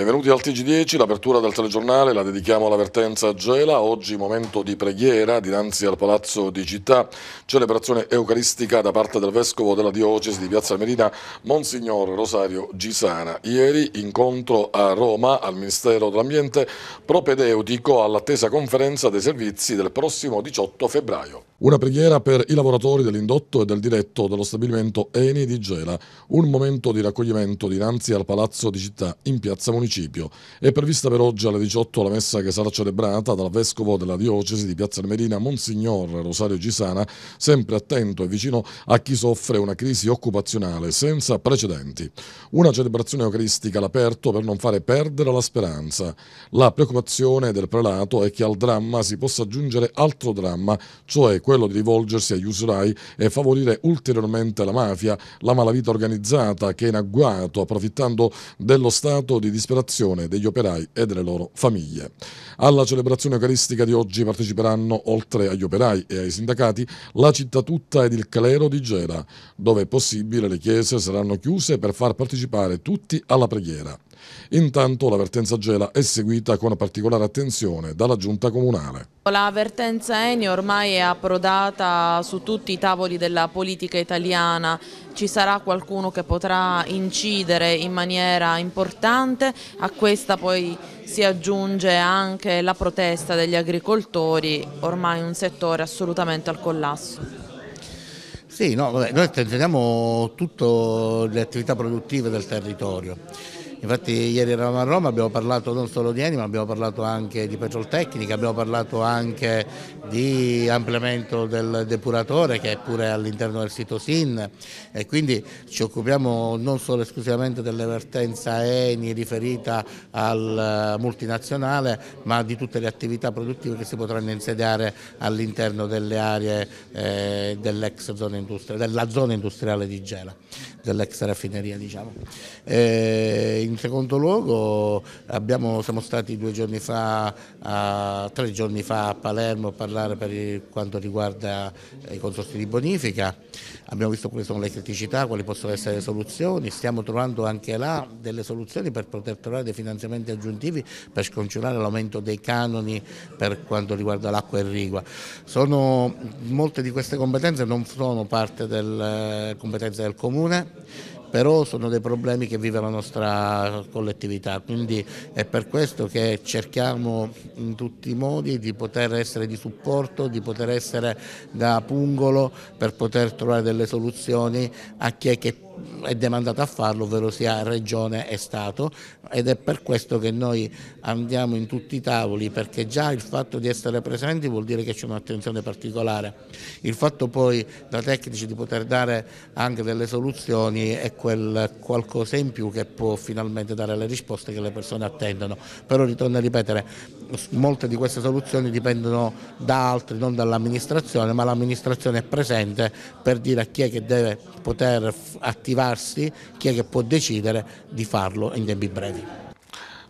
Benvenuti al TG10, l'apertura del telegiornale la dedichiamo alla all'avvertenza Gela, oggi momento di preghiera dinanzi al Palazzo di Città, celebrazione eucaristica da parte del Vescovo della Diocesi di Piazza Merina, Monsignor Rosario Gisana. Ieri incontro a Roma al Ministero dell'Ambiente propedeutico all'attesa conferenza dei servizi del prossimo 18 febbraio. Una preghiera per i lavoratori dell'indotto e del diretto dello stabilimento Eni di Gela, un momento di raccoglimento dinanzi al Palazzo di Città in Piazza Municipio. È prevista per oggi alle 18 la messa che sarà celebrata dal vescovo della diocesi di Piazza Armerina, Monsignor Rosario Gisana, sempre attento e vicino a chi soffre una crisi occupazionale senza precedenti. Una celebrazione eucaristica all'aperto per non fare perdere la speranza. La preoccupazione del prelato è che al dramma si possa aggiungere altro dramma, cioè quello quello di rivolgersi agli usurai e favorire ulteriormente la mafia, la malavita organizzata che è in agguato, approfittando dello stato di disperazione degli operai e delle loro famiglie. Alla celebrazione eucaristica di oggi parteciperanno, oltre agli operai e ai sindacati, la città tutta ed il clero di Gera, dove è possibile le chiese saranno chiuse per far partecipare tutti alla preghiera. Intanto l'avvertenza Gela è seguita con particolare attenzione dalla giunta comunale. La vertenza Eni ormai è approdata su tutti i tavoli della politica italiana, ci sarà qualcuno che potrà incidere in maniera importante, a questa poi si aggiunge anche la protesta degli agricoltori, ormai un settore assolutamente al collasso. Sì, no, vabbè, noi teniamo tutte le attività produttive del territorio. Infatti ieri eravamo a Roma, abbiamo parlato non solo di Eni, abbiamo parlato anche di petroltecnica, abbiamo parlato anche di ampliamento del depuratore che è pure all'interno del sito SIN e quindi ci occupiamo non solo esclusivamente dell'evertenza Eni riferita al eh, multinazionale, ma di tutte le attività produttive che si potranno insediare all'interno delle aree eh, dell zona della zona industriale di Gela, dell'ex raffineria diciamo. Eh, in secondo luogo abbiamo, siamo stati due giorni fa, a, tre giorni fa a Palermo a parlare per quanto riguarda eh, i consorsi di bonifica, abbiamo visto quali sono le criticità, quali possono essere le soluzioni, stiamo trovando anche là delle soluzioni per poter trovare dei finanziamenti aggiuntivi per scongiurare l'aumento dei canoni per quanto riguarda l'acqua e rigua. Sono, molte di queste competenze non sono parte delle eh, competenze del Comune, però sono dei problemi che vive la nostra collettività, quindi è per questo che cerchiamo in tutti i modi di poter essere di supporto, di poter essere da pungolo per poter trovare delle soluzioni a chi è che è demandato a farlo, ovvero sia Regione e Stato ed è per questo che noi andiamo in tutti i tavoli perché già il fatto di essere presenti vuol dire che c'è un'attenzione particolare. Il fatto poi da tecnici di poter dare anche delle soluzioni è quel qualcosa in più che può finalmente dare le risposte che le persone attendono. Però ritorno a ripetere, molte di queste soluzioni dipendono da altri, non dall'amministrazione, ma l'amministrazione è presente per dire a chi è che deve poter attivarsi, chi è che può decidere di farlo in tempi brevi.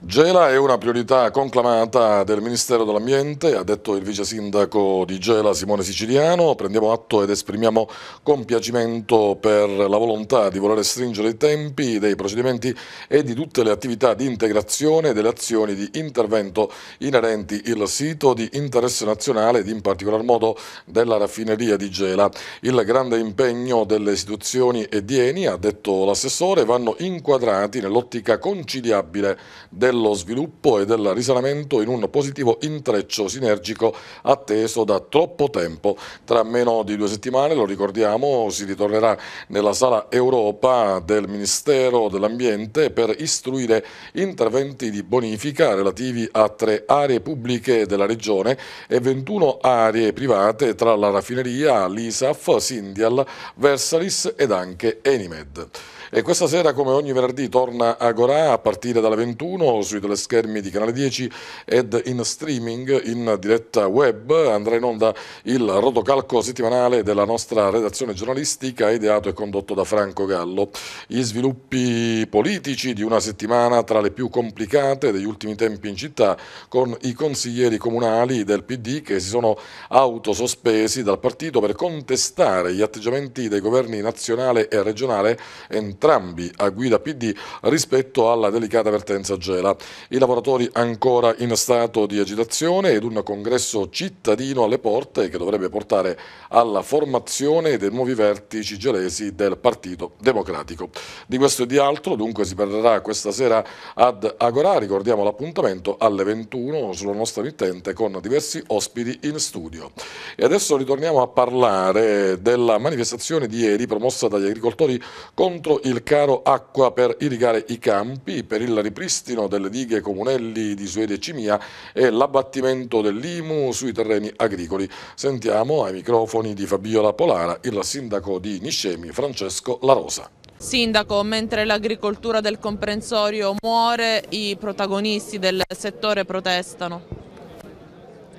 Gela è una priorità conclamata del Ministero dell'Ambiente, ha detto il vice sindaco di Gela Simone Siciliano. Prendiamo atto ed esprimiamo compiacimento per la volontà di voler stringere i tempi dei procedimenti e di tutte le attività di integrazione delle azioni di intervento inerenti il sito di interesse nazionale ed in particolar modo della raffineria di Gela. Il grande impegno delle istituzioni e di Eni, ha detto l'assessore, vanno inquadrati nell'ottica conciliabile del dello sviluppo e del risanamento in un positivo intreccio sinergico atteso da troppo tempo. Tra meno di due settimane, lo ricordiamo, si ritornerà nella Sala Europa del Ministero dell'Ambiente per istruire interventi di bonifica relativi a tre aree pubbliche della regione e 21 aree private tra la raffineria, l'ISAF, Sindial, Versalis ed anche Enimed. E questa sera, come ogni venerdì, torna Agorà a partire dalle 21 sui teleschermi di Canale 10 ed in streaming in diretta web. Andrà in onda il rotocalco settimanale della nostra redazione giornalistica ideato e condotto da Franco Gallo. Gli sviluppi politici di una settimana tra le più complicate degli ultimi tempi in città con i consiglieri comunali del PD che si sono autosospesi dal partito per contestare gli atteggiamenti dei governi nazionale e regionale entrambi entrambi a guida PD rispetto alla delicata vertenza Gela. I lavoratori ancora in stato di agitazione ed un congresso cittadino alle porte che dovrebbe portare alla formazione dei nuovi vertici gelesi del Partito Democratico. Di questo e di altro dunque si parlerà questa sera ad Agora, ricordiamo l'appuntamento alle 21 sulla nostra mittente con diversi ospiti in studio. E adesso ritorniamo a parlare della manifestazione di ieri promossa dagli agricoltori contro il il caro acqua per irrigare i campi, per il ripristino delle dighe comunelli di Suede Cimia e l'abbattimento dell'IMU sui terreni agricoli. Sentiamo ai microfoni di Fabiola Polara il sindaco di Niscemi, Francesco La Rosa. Sindaco, mentre l'agricoltura del comprensorio muore, i protagonisti del settore protestano.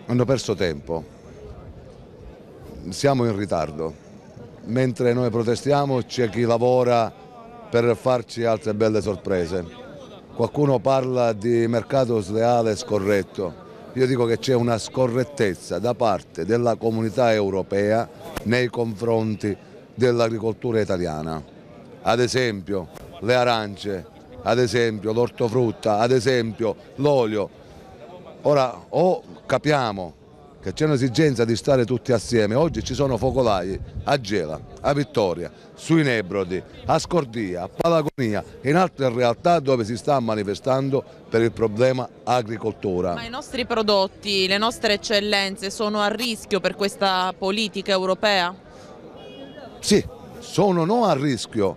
Hanno perso tempo, siamo in ritardo, mentre noi protestiamo c'è chi lavora per farci altre belle sorprese. Qualcuno parla di mercato sleale e scorretto. Io dico che c'è una scorrettezza da parte della comunità europea nei confronti dell'agricoltura italiana. Ad esempio le arance, ad esempio l'ortofrutta, ad esempio l'olio. Ora o capiamo che c'è un'esigenza di stare tutti assieme. Oggi ci sono focolai a Gela, a Vittoria, sui Nebrodi, a Scordia, a Palagonia e in altre realtà dove si sta manifestando per il problema agricoltura. Ma i nostri prodotti, le nostre eccellenze sono a rischio per questa politica europea? Sì, sono non a rischio,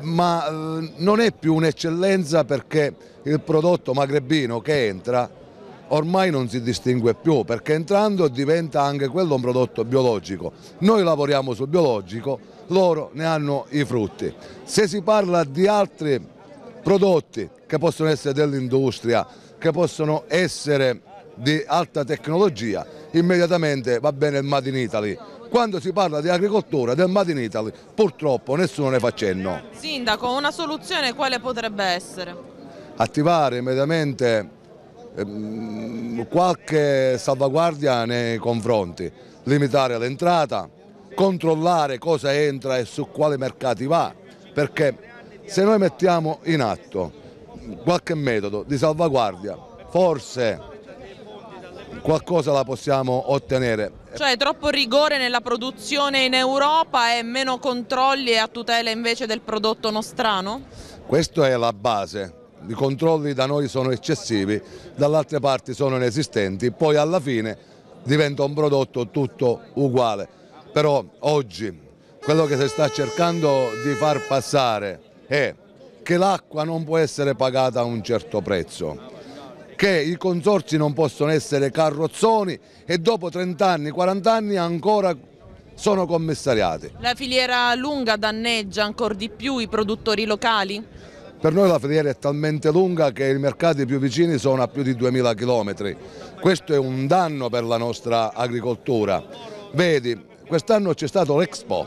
ma eh, non è più un'eccellenza perché il prodotto magrebino che entra ormai non si distingue più perché entrando diventa anche quello un prodotto biologico. Noi lavoriamo sul biologico, loro ne hanno i frutti. Se si parla di altri prodotti che possono essere dell'industria, che possono essere di alta tecnologia, immediatamente va bene il Made in Italy. Quando si parla di agricoltura, del Made in Italy, purtroppo nessuno ne fa cenno. Sindaco, una soluzione quale potrebbe essere? Attivare immediatamente Ehm, qualche salvaguardia nei confronti, limitare l'entrata, controllare cosa entra e su quali mercati va, perché se noi mettiamo in atto qualche metodo di salvaguardia, forse qualcosa la possiamo ottenere. Cioè troppo rigore nella produzione in Europa e meno controlli a tutela invece del prodotto nostrano? Questa è la base, i controlli da noi sono eccessivi, dall'altra parte sono inesistenti, poi alla fine diventa un prodotto tutto uguale. Però oggi quello che si sta cercando di far passare è che l'acqua non può essere pagata a un certo prezzo, che i consorzi non possono essere carrozzoni e dopo 30 anni, 40 anni ancora sono commissariati. La filiera lunga danneggia ancora di più i produttori locali? Per noi la filiera è talmente lunga che i mercati più vicini sono a più di 2000 km. Questo è un danno per la nostra agricoltura. Vedi, quest'anno c'è stato l'Expo,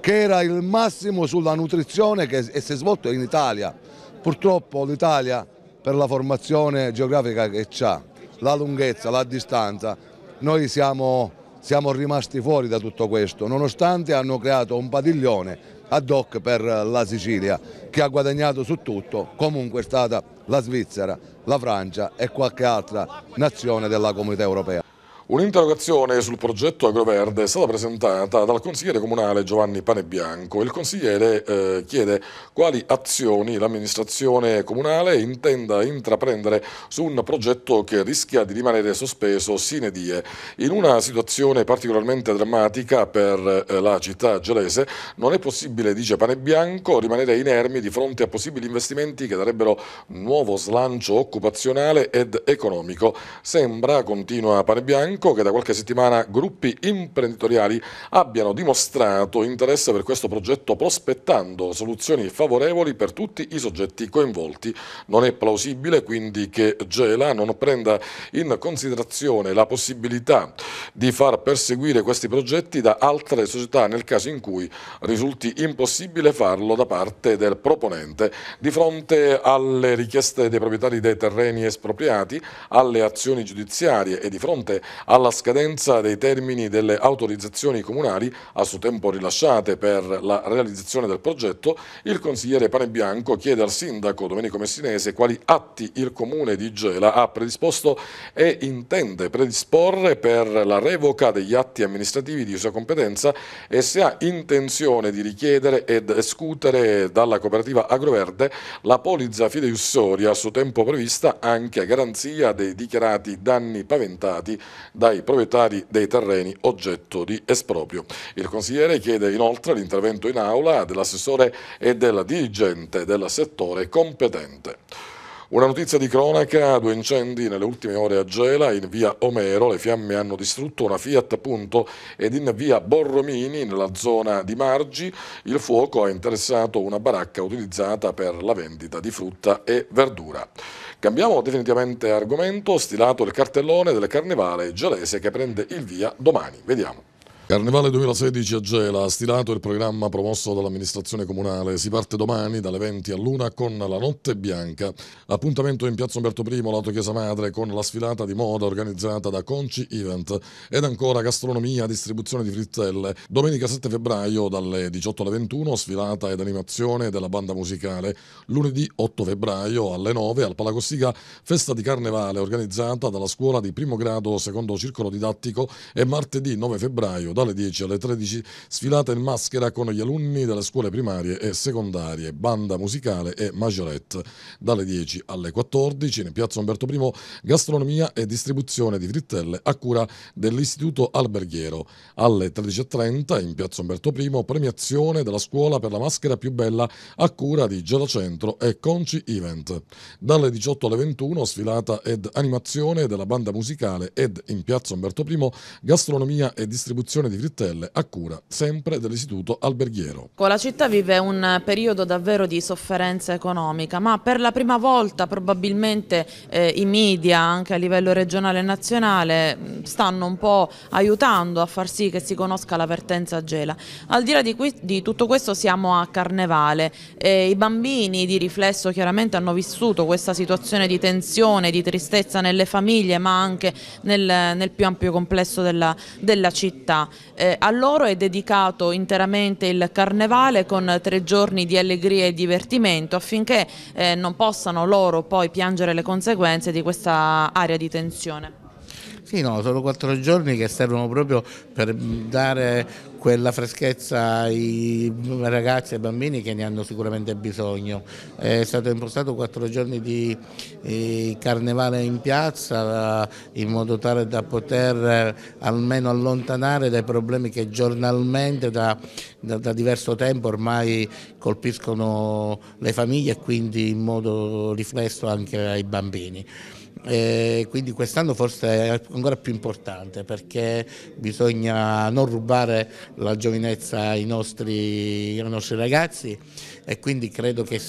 che era il massimo sulla nutrizione che si è svolto in Italia. Purtroppo l'Italia, per la formazione geografica che ha, la lunghezza, la distanza, noi siamo, siamo rimasti fuori da tutto questo, nonostante hanno creato un padiglione ad hoc per la Sicilia che ha guadagnato su tutto, comunque è stata la Svizzera, la Francia e qualche altra nazione della comunità europea. Un'interrogazione sul progetto Agroverde è stata presentata dal consigliere comunale Giovanni Panebianco. Il consigliere eh, chiede quali azioni l'amministrazione comunale intenda intraprendere su un progetto che rischia di rimanere sospeso sine die. In una situazione particolarmente drammatica per eh, la città gelese non è possibile, dice Panebianco, rimanere inermi di fronte a possibili investimenti che darebbero nuovo slancio occupazionale ed economico. Sembra, continua Panebianco, Franco che da qualche settimana gruppi imprenditoriali abbiano dimostrato interesse per questo progetto prospettando soluzioni favorevoli per tutti i soggetti coinvolti. Non è plausibile quindi che Gela non prenda in considerazione la possibilità di far perseguire questi progetti da altre società nel caso in cui risulti impossibile farlo da parte del proponente di fronte alle richieste dei proprietari dei terreni espropriati, alle azioni giudiziarie e di fronte alla scadenza dei termini delle autorizzazioni comunali a suo tempo rilasciate per la realizzazione del progetto, il consigliere Panebianco chiede al sindaco Domenico Messinese quali atti il comune di Gela ha predisposto e intende predisporre per la revoca degli atti amministrativi di sua competenza e se ha intenzione di richiedere ed escutere dalla cooperativa Agroverde la polizza fideussoria a suo tempo prevista anche a garanzia dei dichiarati danni paventati dai proprietari dei terreni oggetto di esproprio. Il consigliere chiede inoltre l'intervento in aula dell'assessore e della dirigente del settore competente. Una notizia di cronaca, due incendi nelle ultime ore a Gela, in via Omero, le fiamme hanno distrutto una Fiat appunto ed in via Borromini, nella zona di Margi, il fuoco ha interessato una baracca utilizzata per la vendita di frutta e verdura. Cambiamo definitivamente argomento, stilato il cartellone del carnevale gelese che prende il via domani. Vediamo. Carnevale 2016 a Gela ha stilato il programma promosso dall'amministrazione comunale. Si parte domani dalle 20 a Luna con la Notte Bianca. Appuntamento in piazza Umberto I, lato Chiesa Madre, con la sfilata di moda organizzata da Conci Event. Ed ancora gastronomia, distribuzione di frittelle. Domenica 7 febbraio dalle 18 alle 21, sfilata ed animazione della banda musicale. Lunedì 8 febbraio alle 9 al Palagossiga, festa di carnevale organizzata dalla scuola di primo grado secondo circolo didattico. E martedì 9 febbraio da dalle 10 alle 13 sfilata in maschera con gli alunni delle scuole primarie e secondarie, banda musicale e majorette. Dalle 10 alle 14 in piazza Umberto I gastronomia e distribuzione di frittelle a cura dell'Istituto Alberghiero. Alle 13.30 in piazza Umberto I premiazione della scuola per la maschera più bella a cura di Gelacentro e Conci Event. Dalle 18 alle 21 sfilata ed animazione della banda musicale ed in piazza Umberto I gastronomia e distribuzione produzione di frittelle a cura sempre dell'istituto alberghiero. Ecco, la città vive un eh, periodo davvero di sofferenza economica, ma per la prima volta probabilmente eh, i media anche a livello regionale e nazionale mm, stanno un po' aiutando a far sì che si conosca la l'avvertenza gela. Al di là di, qui, di, tutto questo siamo a Carnevale, E i bambini di riflesso chiaramente hanno vissuto questa situazione di tensione, di tristezza nelle famiglie ma anche nel, nel più ampio complesso della, della città. Eh, a loro è dedicato interamente il carnevale con tre giorni di allegria e divertimento affinché eh, non possano loro poi piangere le conseguenze di questa area di tensione. Sì, no, sono quattro giorni che servono proprio per dare quella freschezza ai ragazzi e ai bambini che ne hanno sicuramente bisogno. È stato impostato quattro giorni di eh, carnevale in piazza in modo tale da poter eh, almeno allontanare dai problemi che giornalmente da, da, da diverso tempo ormai colpiscono le famiglie e quindi in modo riflesso anche ai bambini. E eh, quindi quest'anno forse è ancora più importante perché bisogna non rubare la giovinezza ai nostri, ai nostri ragazzi e quindi credo che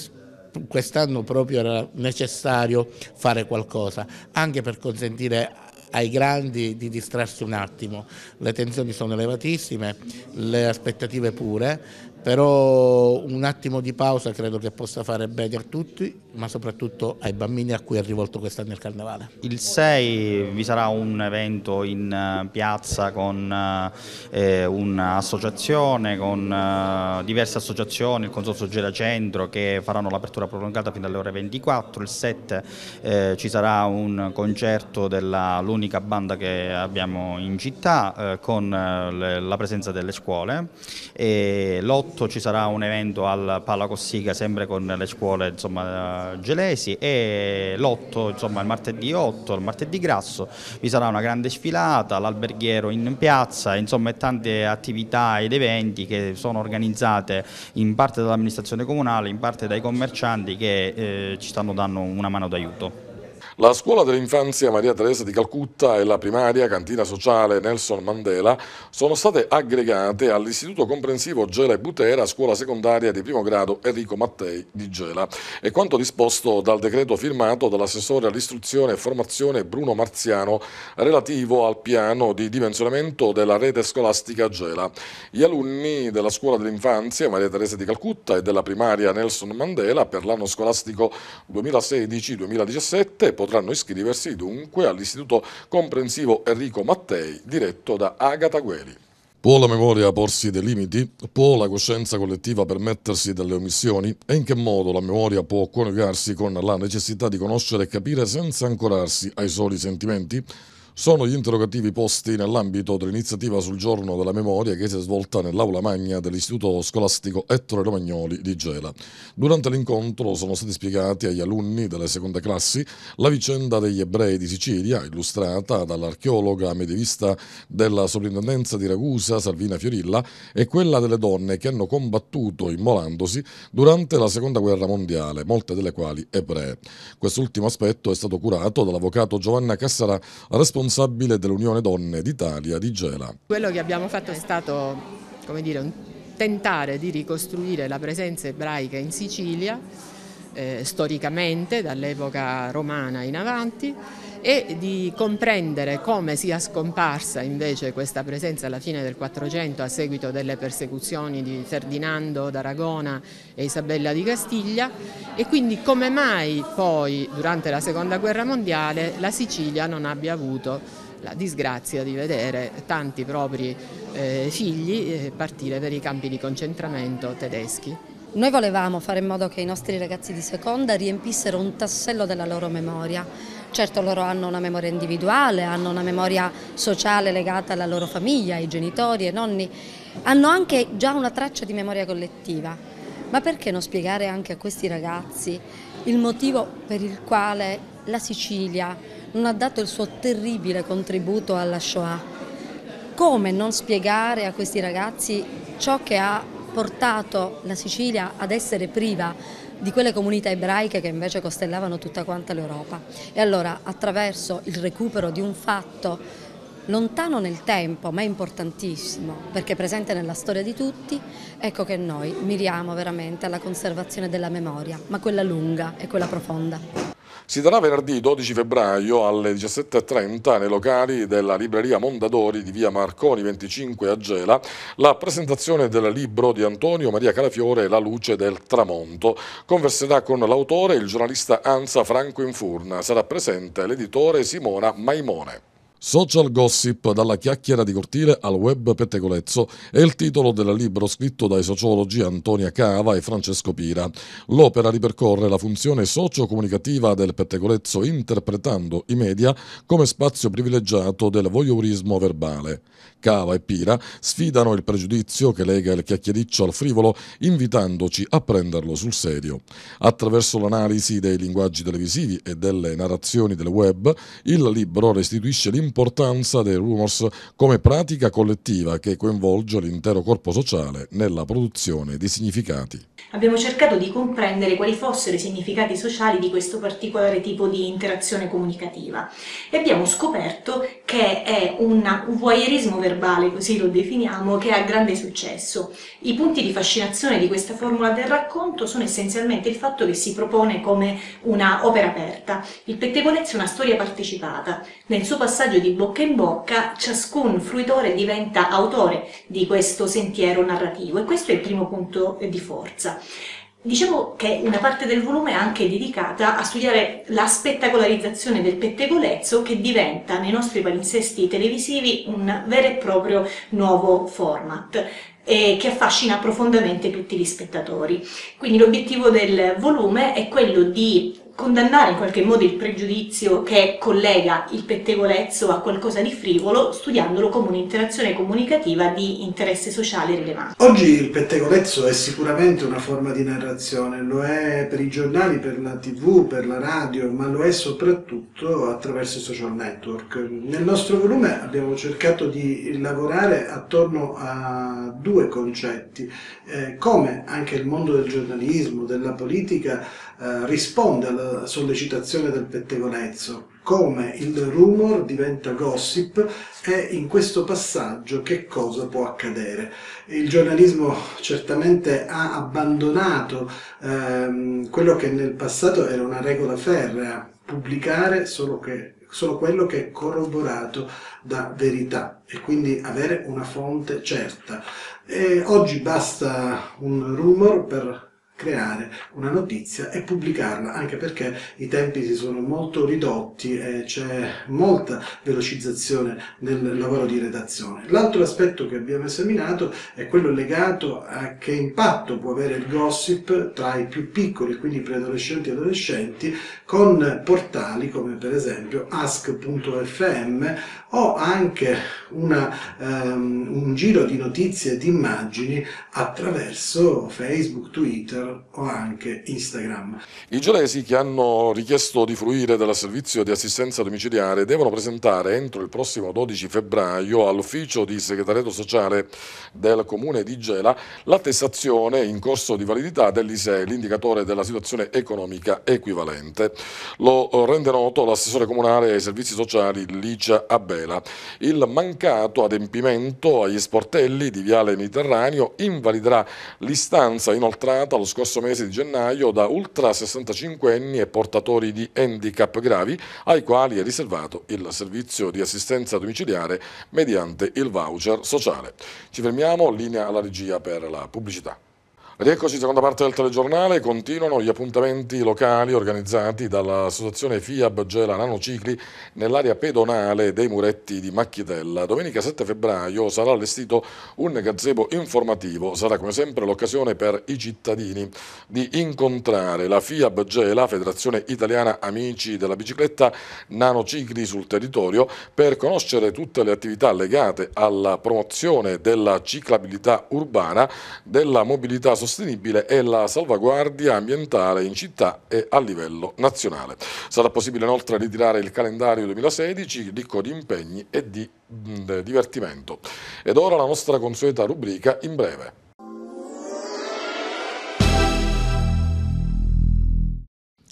quest'anno proprio era necessario fare qualcosa, anche per consentire ai grandi di distrarsi un attimo. Le tensioni sono elevatissime, le aspettative pure, però un attimo di pausa credo che possa fare bene a tutti, ma soprattutto ai bambini a cui è rivolto quest'anno il carnevale. Il 6 vi sarà un evento in eh, piazza con eh, eh, un'associazione, con eh, diverse associazioni, il Consorzio Gela Centro che faranno l'apertura prolungata fino alle ore 24, il 7 eh, ci sarà un concerto dell'unica banda che abbiamo in città eh, con la presenza delle scuole, l'8 agosto ci sarà un evento al Palla Cossiga sempre con le scuole insomma, gelesi e l'8, insomma il martedì 8, il martedì grasso, vi sarà una grande sfilata, l'alberghiero in piazza, insomma tante attività ed eventi che sono organizzate in parte dall'amministrazione comunale, in parte dai commercianti che eh, ci stanno dando una mano d'aiuto. La scuola dell'infanzia Maria Teresa di Calcutta e la primaria cantina sociale Nelson Mandela sono state aggregate all'istituto comprensivo Gela e Butera, scuola secondaria di primo grado Enrico Mattei di Gela. È quanto disposto dal decreto firmato dall'assessore all'istruzione e formazione Bruno Marziano relativo al piano di dimensionamento della rete scolastica Gela. Gli alunni della scuola dell'infanzia Maria Teresa di Calcutta e della primaria Nelson Mandela per l'anno scolastico 2016-2017 potranno iscriversi dunque all'Istituto Comprensivo Enrico Mattei, diretto da Agata Gueri. Può la memoria porsi dei limiti? Può la coscienza collettiva permettersi delle omissioni? E in che modo la memoria può coniugarsi con la necessità di conoscere e capire senza ancorarsi ai soli sentimenti? sono gli interrogativi posti nell'ambito dell'iniziativa sul giorno della memoria che si è svolta nell'aula magna dell'istituto scolastico Ettore Romagnoli di Gela. Durante l'incontro sono stati spiegati agli alunni delle seconde classi la vicenda degli ebrei di Sicilia, illustrata dall'archeologa medievista della sovrintendenza di Ragusa Salvina Fiorilla, e quella delle donne che hanno combattuto immolandosi durante la seconda guerra mondiale, molte delle quali ebree. Quest'ultimo aspetto è stato curato dall'avvocato Giovanna Cassara, responsabile responsabile dell'Unione Donne d'Italia di Gela. Quello che abbiamo fatto è stato, come dire, tentare di ricostruire la presenza ebraica in Sicilia eh, storicamente dall'epoca romana in avanti e di comprendere come sia scomparsa invece questa presenza alla fine del 400 a seguito delle persecuzioni di Ferdinando d'Aragona e Isabella di Castiglia e quindi come mai poi durante la seconda guerra mondiale la Sicilia non abbia avuto la disgrazia di vedere tanti propri eh, figli eh, partire per i campi di concentramento tedeschi. Noi volevamo fare in modo che i nostri ragazzi di seconda riempissero un tassello della loro memoria. Certo loro hanno una memoria individuale, hanno una memoria sociale legata alla loro famiglia, ai genitori, ai nonni, hanno anche già una traccia di memoria collettiva. Ma perché non spiegare anche a questi ragazzi il motivo per il quale la Sicilia non ha dato il suo terribile contributo alla Shoah? Come non spiegare a questi ragazzi ciò che ha portato la Sicilia ad essere priva di quelle comunità ebraiche che invece costellavano tutta quanta l'Europa. E allora attraverso il recupero di un fatto lontano nel tempo ma importantissimo perché presente nella storia di tutti, ecco che noi miriamo veramente alla conservazione della memoria, ma quella lunga e quella profonda. Si darà venerdì 12 febbraio alle 17.30 nei locali della libreria Mondadori di via Marconi 25 a Gela la presentazione del libro di Antonio Maria Calafiore La luce del tramonto. Converserà con l'autore il giornalista Anza Franco Infurna. Sarà presente l'editore Simona Maimone. Social gossip dalla chiacchiera di cortile al web pettegolezzo è il titolo del libro scritto dai sociologi Antonia Cava e Francesco Pira. L'opera ripercorre la funzione socio-comunicativa del pettegolezzo interpretando i media come spazio privilegiato del voyeurismo verbale. Cava e Pira sfidano il pregiudizio che lega il chiacchiericcio al frivolo invitandoci a prenderlo sul serio. Attraverso l'analisi dei linguaggi televisivi e delle narrazioni del web, il libro restituisce l'importanza l'importanza dei rumors come pratica collettiva che coinvolge l'intero corpo sociale nella produzione di significati. Abbiamo cercato di comprendere quali fossero i significati sociali di questo particolare tipo di interazione comunicativa e abbiamo scoperto che è una, un voyeurismo verbale, così lo definiamo, che ha grande successo. I punti di fascinazione di questa formula del racconto sono essenzialmente il fatto che si propone come una opera aperta. Il pettegolezzo è una storia partecipata. Nel suo passaggio di bocca in bocca ciascun fruitore diventa autore di questo sentiero narrativo e questo è il primo punto di forza. Diciamo che una parte del volume è anche dedicata a studiare la spettacolarizzazione del pettegolezzo che diventa nei nostri palinsesti televisivi un vero e proprio nuovo format e che affascina profondamente tutti gli spettatori. Quindi l'obiettivo del volume è quello di condannare in qualche modo il pregiudizio che collega il pettegolezzo a qualcosa di frivolo, studiandolo come un'interazione comunicativa di interesse sociale rilevante. Oggi il pettegolezzo è sicuramente una forma di narrazione, lo è per i giornali, per la tv, per la radio, ma lo è soprattutto attraverso i social network. Nel nostro volume abbiamo cercato di lavorare attorno a due concetti, eh, come anche il mondo del giornalismo, della politica, eh, risponde alla eh, sollecitazione del pettegolezzo, come il rumor diventa gossip e in questo passaggio che cosa può accadere. Il giornalismo certamente ha abbandonato ehm, quello che nel passato era una regola ferrea, pubblicare solo, che, solo quello che è corroborato da verità e quindi avere una fonte certa. E oggi basta un rumor per creare una notizia e pubblicarla, anche perché i tempi si sono molto ridotti e c'è molta velocizzazione nel lavoro di redazione. L'altro aspetto che abbiamo esaminato è quello legato a che impatto può avere il gossip tra i più piccoli, quindi preadolescenti e adolescenti, con portali come per esempio ask.fm o anche una, um, un giro di notizie e di immagini attraverso Facebook, Twitter o anche Instagram. I gelesi che hanno richiesto di fruire del servizio di assistenza domiciliare devono presentare entro il prossimo 12 febbraio all'ufficio di segretariato sociale del comune di Gela l'attestazione in corso di validità dell'ISE, l'indicatore della situazione economica equivalente. Lo rende noto l'assessore comunale ai servizi sociali Licia Abela. Il mancato adempimento agli sportelli di Viale Mediterraneo invaliderà l'istanza inoltrata lo scorso mese di gennaio da ultra 65 anni e portatori di handicap gravi ai quali è riservato il servizio di assistenza domiciliare mediante il voucher sociale. Ci fermiamo, linea alla regia per la pubblicità. Rieccoci, seconda parte del telegiornale, continuano gli appuntamenti locali organizzati dall'associazione FIAB Gela Nanocicli nell'area pedonale dei muretti di Macchitella. Domenica 7 febbraio sarà allestito un gazebo informativo, sarà come sempre l'occasione per i cittadini di incontrare la FIAB Gela, Federazione Italiana Amici della Bicicletta Nanocicli sul territorio, per conoscere tutte le attività legate alla promozione della ciclabilità urbana, della mobilità sociale sostenibile e la salvaguardia ambientale in città e a livello nazionale. Sarà possibile inoltre ritirare il calendario 2016 ricco di impegni e di divertimento. Ed ora la nostra consueta rubrica in breve.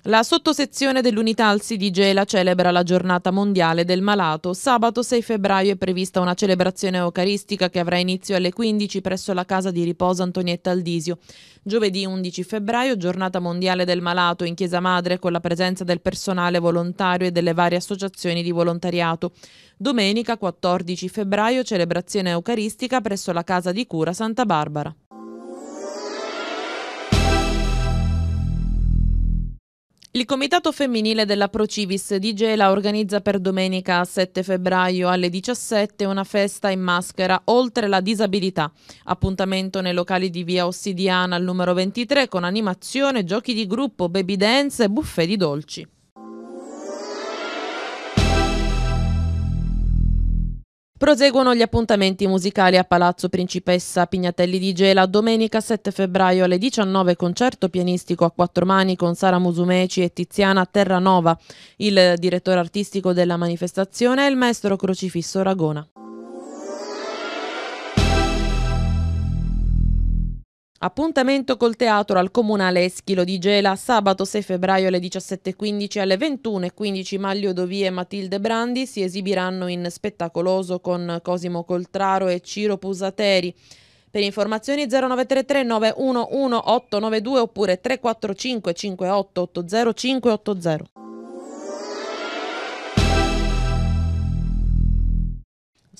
La sottosezione dell'unità al Sidigela celebra la giornata mondiale del malato. Sabato 6 febbraio è prevista una celebrazione eucaristica che avrà inizio alle 15 presso la casa di riposo Antonietta Aldisio. Giovedì 11 febbraio, giornata mondiale del malato in Chiesa Madre con la presenza del personale volontario e delle varie associazioni di volontariato. Domenica 14 febbraio, celebrazione eucaristica presso la casa di cura Santa Barbara. Il Comitato Femminile della Procivis di Gela organizza per domenica 7 febbraio alle 17 una festa in maschera oltre la disabilità. Appuntamento nei locali di via Ossidiana al numero 23 con animazione, giochi di gruppo, baby dance e buffet di dolci. Proseguono gli appuntamenti musicali a Palazzo Principessa Pignatelli di Gela. Domenica 7 febbraio alle 19 concerto pianistico a quattro mani con Sara Musumeci e Tiziana Terranova. Il direttore artistico della manifestazione è il maestro Crocifisso Ragona. Appuntamento col teatro al comunale Eschilo di Gela sabato 6 febbraio alle 17.15 alle 21.15 Maglio Dovì e Matilde Brandi si esibiranno in spettacoloso con Cosimo Coltraro e Ciro Pusateri. Per informazioni 0933 911 892 oppure 345 58 80580.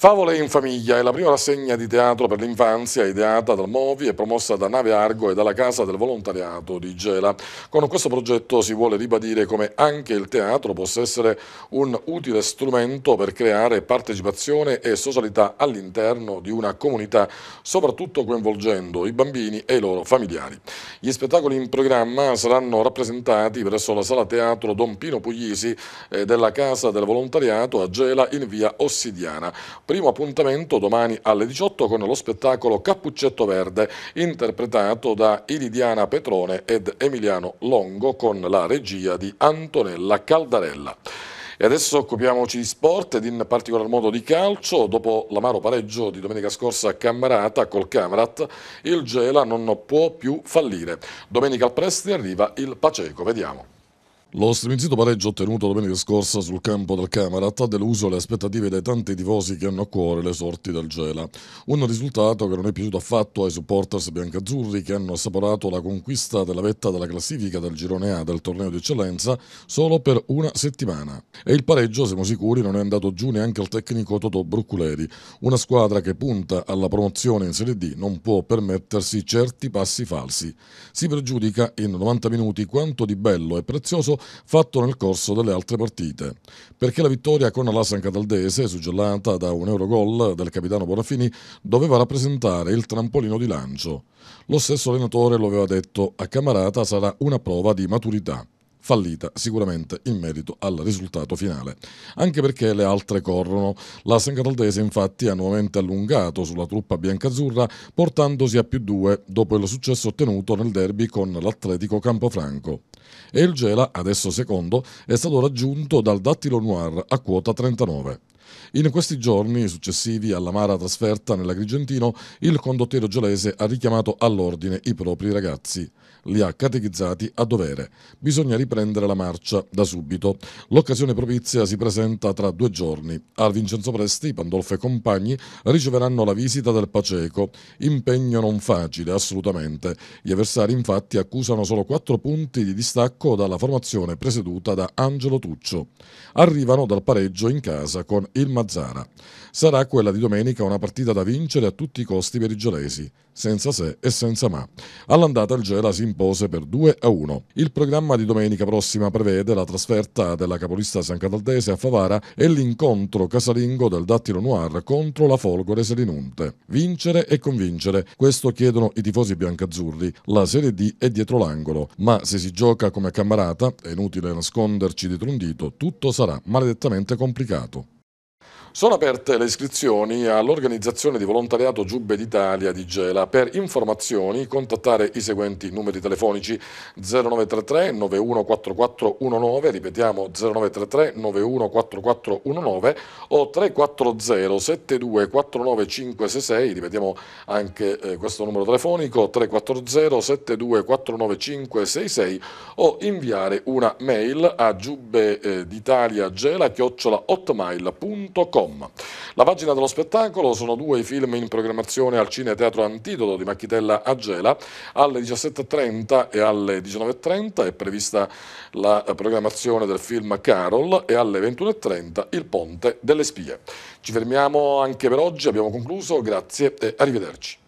Favole in famiglia è la prima rassegna di teatro per l'infanzia ideata dal Movi e promossa da Nave Argo e dalla Casa del Volontariato di Gela. Con questo progetto si vuole ribadire come anche il teatro possa essere un utile strumento per creare partecipazione e socialità all'interno di una comunità, soprattutto coinvolgendo i bambini e i loro familiari. Gli spettacoli in programma saranno rappresentati presso la sala teatro Don Pino Puglisi eh, della Casa del Volontariato a Gela in via Ossidiana Primo appuntamento domani alle 18 con lo spettacolo Cappuccetto Verde, interpretato da Iridiana Petrone ed Emiliano Longo con la regia di Antonella Caldarella. E adesso occupiamoci di sport ed in particolar modo di calcio. Dopo l'amaro pareggio di domenica scorsa a Cammarata col Camrat, il Gela non può più fallire. Domenica al Presti arriva il Paceco, vediamo. Lo striminzito pareggio ottenuto domenica scorsa sul campo del Camarat ha deluso le aspettative dei tanti tifosi che hanno a cuore le sorti del Gela. Un risultato che non è piaciuto affatto ai supporters biancazzurri che hanno assaporato la conquista della vetta della classifica del girone A del torneo di eccellenza solo per una settimana. E il pareggio, siamo sicuri, non è andato giù neanche al tecnico Toto Brucculeri. Una squadra che punta alla promozione in Serie D non può permettersi certi passi falsi. Si pregiudica in 90 minuti quanto di bello e prezioso fatto nel corso delle altre partite, perché la vittoria con la Cataldese, suggellata da un eurogol del capitano Bonafini, doveva rappresentare il trampolino di lancio. Lo stesso allenatore lo aveva detto a Camarata sarà una prova di maturità fallita sicuramente in merito al risultato finale, anche perché le altre corrono. La Sengaldese infatti ha nuovamente allungato sulla truppa biancazzurra portandosi a più due dopo il successo ottenuto nel derby con l'Atletico Campofranco. E il Gela, adesso secondo, è stato raggiunto dal Dattilo Noir a quota 39. In questi giorni successivi alla all'amara trasferta nell'Agrigentino, il condottiero gelese ha richiamato all'ordine i propri ragazzi. Li ha catechizzati a dovere. Bisogna riprendere la marcia da subito. L'occasione propizia si presenta tra due giorni. Al Vincenzo Presti, Pandolfo e compagni riceveranno la visita del Paceco. Impegno non facile, assolutamente. Gli avversari infatti accusano solo quattro punti di distacco dalla formazione presieduta da Angelo Tuccio. Arrivano dal pareggio in casa con il Mazzara. Sarà quella di domenica una partita da vincere a tutti i costi per i gelesi, senza se e senza ma. All'andata il Gela si impose per 2 a 1. Il programma di domenica prossima prevede la trasferta della capolista San Cataldese a Favara e l'incontro casalingo del Dattilo Noir contro la Folgore Selinunte. Vincere e convincere, questo chiedono i tifosi biancazzurri. La Serie D è dietro l'angolo, ma se si gioca come a Cammarata, è inutile nasconderci dietro un dito, tutto sarà maledettamente complicato. Sono aperte le iscrizioni all'organizzazione di volontariato Giubbe d'Italia di Gela. Per informazioni contattare i seguenti numeri telefonici 0933 914419, ripetiamo 0933 914419 o 340 7249566, ripetiamo anche eh, questo numero telefonico 340 7249566 o inviare una mail a giubbe eh, d'Italia www.cineteatro.com. La pagina dello spettacolo sono due i film in programmazione al Cine Teatro Antidoto di Macchitella a Gela. alle 17.30 e alle 19.30 è prevista la programmazione del film Carol e alle 21.30 Il Ponte delle Spie. Ci fermiamo anche per oggi, abbiamo concluso, grazie e arrivederci.